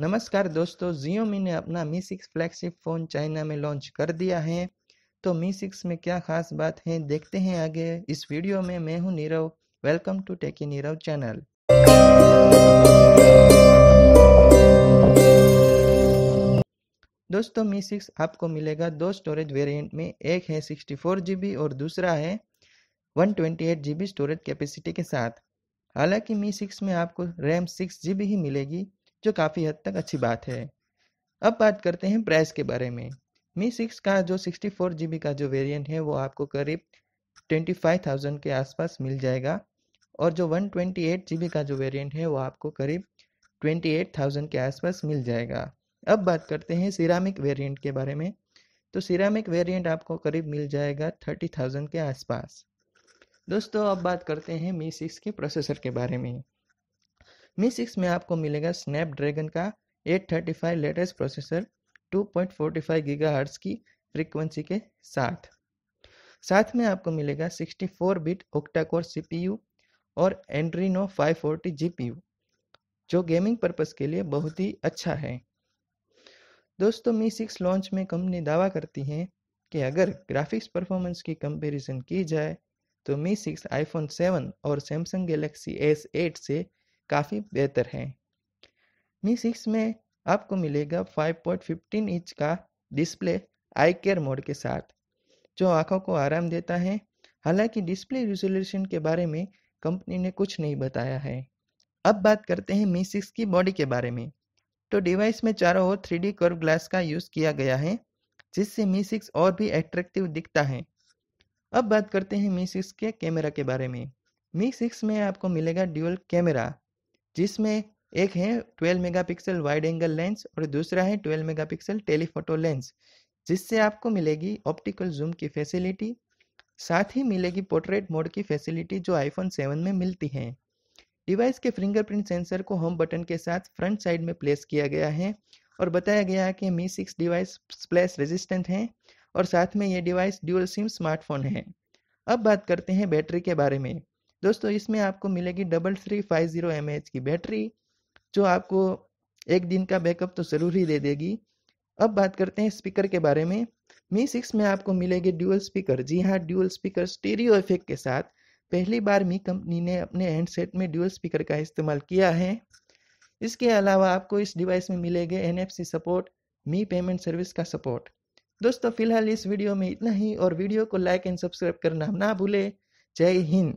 नमस्कार दोस्तों जियोमी ने अपना Mi six flagship phone China में लॉन्च कर दिया है तो मी सिक्स में क्या खास बात है देखते हैं आगे इस वीडियो में मैं हूं Nirav welcome to techy Nirav channel दोस्तों मी सिक्स आपको मिलेगा दो स्टोरेज वेरिएंट में एक है सिक्सटी फोर जी बी और दूसरा है one twenty eight G B storage capacity के साथ हालांकि मी सिक्स में आपको रैम सिक्स जी बी ही मिलेगी जो काफ़ी हद तक अच्छी बात है अब बात करते हैं प्राइस के बारे में मी सिक्स का जो सिक्सटी फोर जी बी का जो वेरिएंट है वो आपको करीब ट्वेंटी फाइव थाउजेंड के आसपास मिल जाएगा और जो one twenty eight G B का जो वेरिएंट है वो आपको करीब ट्वेंटी एट थाउजेंड के आसपास मिल जाएगा अब बात करते हैं सिरामिक वेरिएंट के बारे में तो सिरामिक वेरिएंट आपको करीब मिल जाएगा थर्टी थाउजेंड के आसपास दोस्तों अब बात करते हैं मी सिक्स के प्रोसेसर के बारे में मी सिक्स में आपको मिलेगा स्नैपड्रैगन का 835 लेटेस्ट प्रोसेसर 2.45 गीगाहर्ट्ज़ की फ्रीक्वेंसी के साथ साथ में आपको मिलेगा 64 बिट ओक्टा कोर सीपीयू और एंड्रीनो 540 जीपीयू जो गेमिंग पर्पस के लिए बहुत ही अच्छा है दोस्तों मी सिक्स लॉन्च में कंपनी दावा करती है कि अगर ग्राफिक्स परफॉर्मेंस की कंपैरिजन की जाए तो मी सिक्स आईफोन सेवन और सैमसंग गैलेक्सी एस एट से काफ़ी बेहतर है मी सिक्स में आपको मिलेगा 5.15 इंच का डिस्प्ले आई केयर मोड के साथ जो आंखों को आराम देता है हालांकि डिस्प्ले रिजोल्यूशन के बारे में कंपनी ने कुछ नहीं बताया है अब बात करते हैं मी सिक्स की बॉडी के बारे में तो डिवाइस में चारों ओर थ्री डी कर्व ग्लास का यूज़ किया गया है जिससे मी सिक्स और भी एट्रैक्टिव दिखता है अब बात करते हैं मी सिक्स के कैमरा के बारे में मी सिक्स में आपको मिलेगा ड्यूअल कैमरा जिसमें एक है 12 मेगापिक्सल वाइड एंगल लेंस और दूसरा है 12 मेगापिक्सल टेलीफोटो लेंस जिससे आपको मिलेगी ऑप्टिकल जूम की फैसिलिटी साथ ही मिलेगी पोर्ट्रेट मोड की फैसिलिटी जो आईफोन सेवन में मिलती है डिवाइस के फिंगरप्रिंट सेंसर को होम बटन के साथ फ्रंट साइड में प्लेस किया गया है और बताया गया है कि Mi six device splash resistant है और साथ में ये डिवाइस ड्यूअल सिम स्मार्टफोन है अब बात करते हैं बैटरी के बारे में दोस्तों इसमें आपको मिलेगी double three five zero M की बैटरी जो आपको एक दिन का बैकअप तो ज़रूर ही दे देगी अब बात करते हैं स्पीकर के बारे में मी सिक्स में आपको मिलेगी ड्यूअल स्पीकर जी हाँ ड्यूअल स्पीकर स्टीरियो इफेक्ट के साथ पहली बार मी कंपनी ने अपने हैंडसेट में ड्यूअल स्पीकर का इस्तेमाल किया है इसके अलावा आपको इस डिवाइस में मिलेगा N support Mi payment service का सपोर्ट दोस्तों फिलहाल इस वीडियो में इतना ही और वीडियो को लाइक एंड सब्सक्राइब करना ना भूले जय हिंद